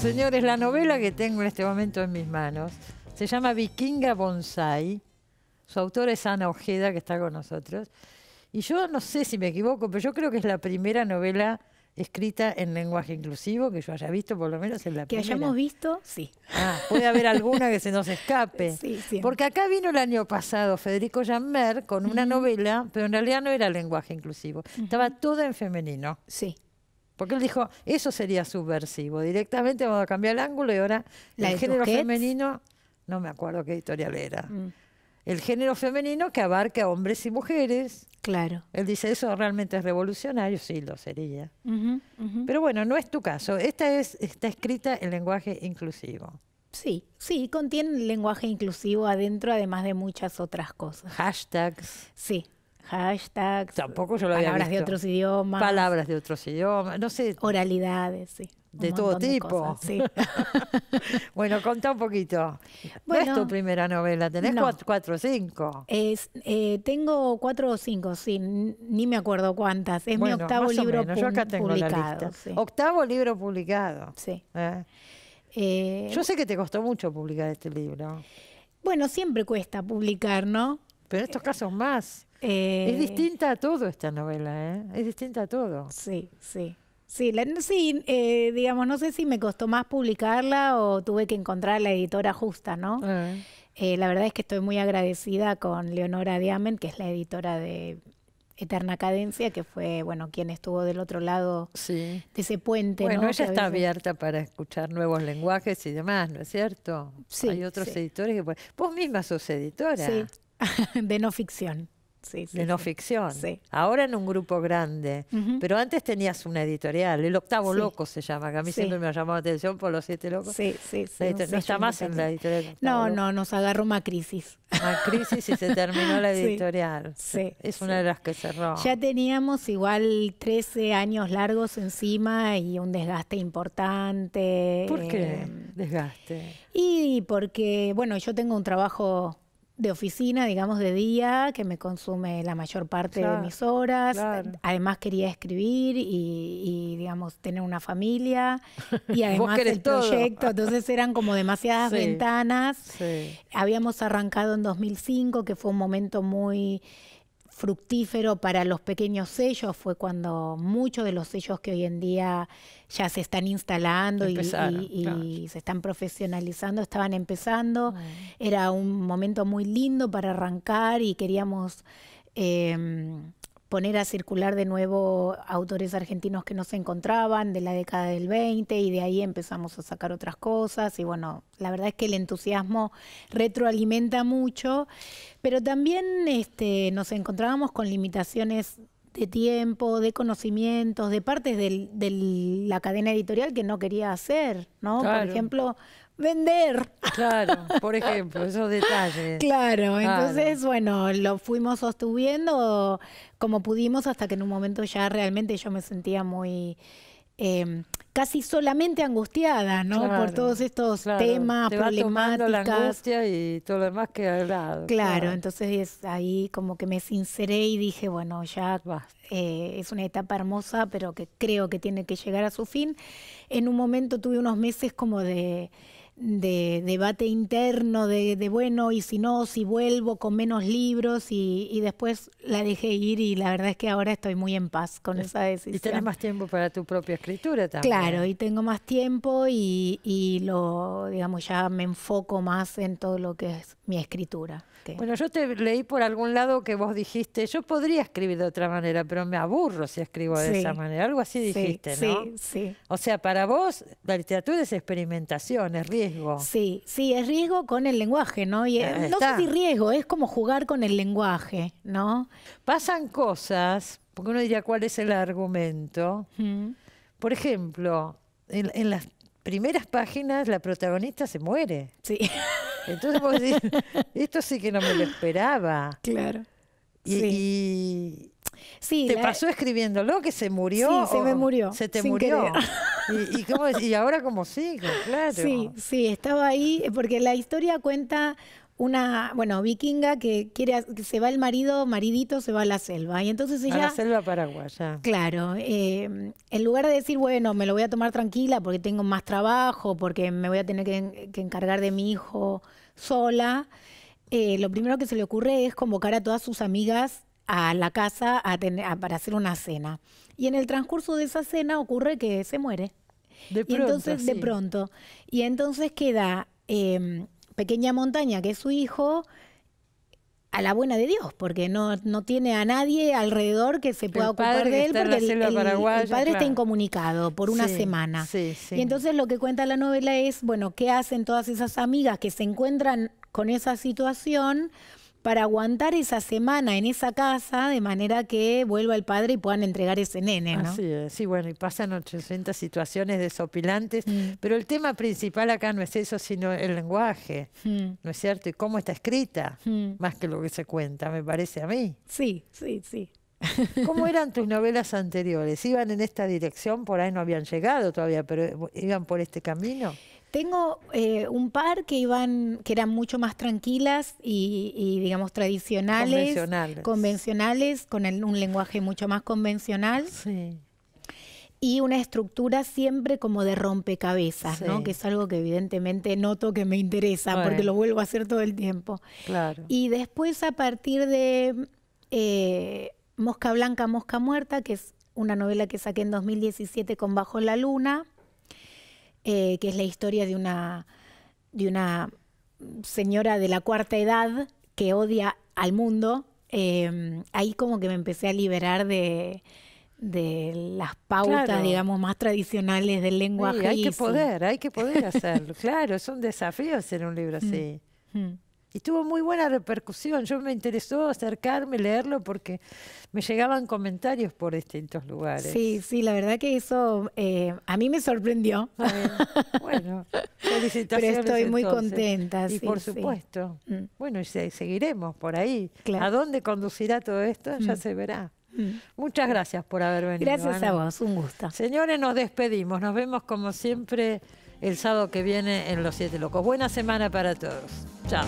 señores, la novela que tengo en este momento en mis manos se llama Vikinga Bonsai. Su autora es Ana Ojeda, que está con nosotros. Y yo no sé si me equivoco, pero yo creo que es la primera novela escrita en lenguaje inclusivo que yo haya visto, por lo menos en la Que hayamos visto, sí. Ah, puede haber alguna que se nos escape. Sí, sí. Porque acá vino el año pasado Federico Jammer con una novela, pero en realidad no era lenguaje inclusivo. Estaba todo en femenino. Sí. Porque él dijo, eso sería subversivo. Directamente vamos a cambiar el ángulo y ahora el género femenino, no me acuerdo qué editorial era. Mm. El género femenino que abarca a hombres y mujeres. Claro. Él dice, eso realmente es revolucionario, sí, lo sería. Pero bueno, no es tu caso. Esta es, está escrita en lenguaje inclusivo. Sí, sí, contiene lenguaje inclusivo adentro, además de muchas otras cosas. Hashtags. Sí, Hashtags. Tampoco yo Palabras de otros idiomas. Palabras de otros idiomas. No sé. Oralidades, sí. de todo tipo. sí. bueno, contá un poquito. Bueno, es tu primera novela? ¿Tenés cuatro, o cinco? Es, eh, tengo cuatro o cinco, sí. Ni me acuerdo cuántas. Es mi octavo libro publicado. Octavo libro publicado. Sí. Eh. Eh, yo sé que te costó mucho publicar este libro. Bueno, siempre cuesta publicar, ¿no? Pero en estos casos más es eh, distinta a todo esta novela, ¿eh? Es distinta a todo. Sí, sí. Sí, eh, digamos, no sé si me costó más publicarla o tuve que encontrar la editora justa, ¿no? Ah. la verdad es que estoy muy agradecida con Leonora Diamen, que es la editora de Eterna Cadencia, que fue, bueno, quien estuvo del otro lado de ese puente. Bueno, ella está abierta para escuchar nuevos lenguajes y demás, ¿no es cierto? Sí. Hay otros editores que... Vos misma sos editora. Sí, de no ficción de no ficción. Ahora en un grupo grande, pero antes tenías una editorial, El Octavo Loco se llama, que a mí siempre me ha llamado la atención por los siete locos. Sí, sí, No, está más en la editorial. No, no, nos agarró una crisis. Una ah, crisis y se terminó la editorial. Sí. Es una de las que cerró. Ya teníamos igual 13 años largos encima y un desgaste importante. ¿Por qué? Eh, desgaste. Y porque, bueno, yo tengo un trabajo de oficina, digamos, de día, que me consume la mayor parte de mis horas. Además quería escribir y, digamos, tener una familia y además el proyecto. Entonces eran como demasiadas ventanas. Habíamos arrancado en 2005, que fue un momento muy fructífero para los pequeños sellos fue cuando muchos de los sellos que hoy en día ya se están instalando y, se están profesionalizando estaban empezando. Era un momento muy lindo para arrancar y queríamos eh, poner a circular de nuevo autores argentinos que no se encontraban de la década del 20 y de ahí empezamos a sacar otras cosas y bueno, la verdad es que el entusiasmo retroalimenta mucho, pero también este, nos encontrábamos con limitaciones de tiempo, de conocimientos, de partes de la cadena editorial que no quería hacer, ¿no? Por ejemplo, vender. Claro, por ejemplo, esos detalles. Claro, entonces, bueno, lo fuimos sostuviendo como pudimos hasta que en un momento ya realmente yo me sentía muy... Eh, casi solamente angustiada, ¿no? por todos estos temas, te la angustia y todo lo demás que al Claro, entonces ahí como que me sinceré y dije, bueno, ya eh, es una etapa hermosa, pero que creo que tiene que llegar a su fin. En un momento tuve unos meses como de de debate interno de, bueno, y si no, si vuelvo con menos libros y, y, después la dejé ir y la verdad es que ahora estoy muy en paz con eh, esa decisión. Y tenés más tiempo para tu propia escritura también. Claro, y tengo más tiempo y, lo, digamos, ya me enfoco más en todo lo que es mi escritura. Bueno, yo te leí por algún lado que vos dijiste, yo podría escribir de otra manera, pero me aburro si escribo de esa manera. Algo así dijiste, ¿no? Sí, sí. O sea, para vos la literatura es experimentación, es riesgo Sí, sí, es riesgo con el lenguaje, ¿no? Eh, no sé si riesgo, es como jugar con el lenguaje, ¿no? Pasan cosas, porque uno diría cuál es el argumento. Por ejemplo, en, las primeras páginas la protagonista se muere. Sí. Entonces vos decís, esto sí que no me lo esperaba. Claro. y, te pasó pasó escribiéndolo que se murió. Sí, se me murió. Se te murió. ¿Y, cómo ahora como sigo, claro. Sí, sí, estaba ahí porque la historia cuenta una, bueno, vikinga que quiere se va el marido, maridito se va a la selva. Y entonces ella. A la selva paraguaya. Claro. Em, en lugar de decir, bueno, me lo voy a tomar tranquila porque tengo más trabajo, porque me voy a tener que, encargar de mi hijo sola. Eh, lo primero que se le ocurre es convocar a todas sus amigas a la casa para hacer una cena. Y en el transcurso de esa cena ocurre que se muere. De pronto. Y entonces, de pronto. Y entonces queda em, Pequeña Montaña, que es su hijo, a la buena de Dios, porque no, tiene a nadie alrededor que se pueda ocupar de él, porque el, padre está incomunicado por una semana. Y entonces lo que cuenta la novela es, bueno, ¿qué hacen todas esas amigas que se encuentran con esa situación? para aguantar esa semana en esa casa de manera que vuelva el padre y puedan entregar ese nene. ¿no? Así sí, bueno, y pasan 800 situaciones desopilantes, mm. pero el tema principal acá no es eso, sino el lenguaje, mm. ¿no es cierto? Y cómo está escrita, mm. más que lo que se cuenta, me parece a mí. Sí, sí, sí. ¿Cómo eran tus novelas anteriores? ¿Iban en esta dirección? Por ahí no habían llegado todavía, pero eh, iban por este camino. Tengo eh, un par que iban, que eran mucho más tranquilas y, digamos tradicionales, convencionales, convencionales con un lenguaje mucho más convencional. Y una estructura siempre como de rompecabezas, ¿no? Que es algo que evidentemente noto que me interesa, porque lo vuelvo a hacer todo el tiempo. Claro. Y después a partir de eh, Mosca Blanca, Mosca Muerta, que es una novela que saqué en 2017 con Bajo la Luna, eh, que es la historia de una, de una señora de la cuarta edad que odia al mundo, em, ahí como que me empecé a liberar de, de las pautas, digamos, más tradicionales del lenguaje. hay que poder, hay que poder hacerlo. claro, es un desafío hacer un libro mm, así. Mm. Y tuvo muy buena repercusión. Yo me interesó acercarme, leerlo, porque me llegaban comentarios por distintos lugares. Sí, sí, la verdad que eso eh, a mí me sorprendió. bueno, felicitaciones. Pero estoy muy contenta. Y por supuesto. Mm. Bueno, y seguiremos por ahí. Claro. ¿A dónde conducirá todo esto? Ya mm. se verá. Mm. Muchas gracias por haber venido. Gracias a vos, un gusto. Señores, nos despedimos. Nos vemos como siempre el sábado que viene en Los Siete Locos. Buena semana para todos. Chao.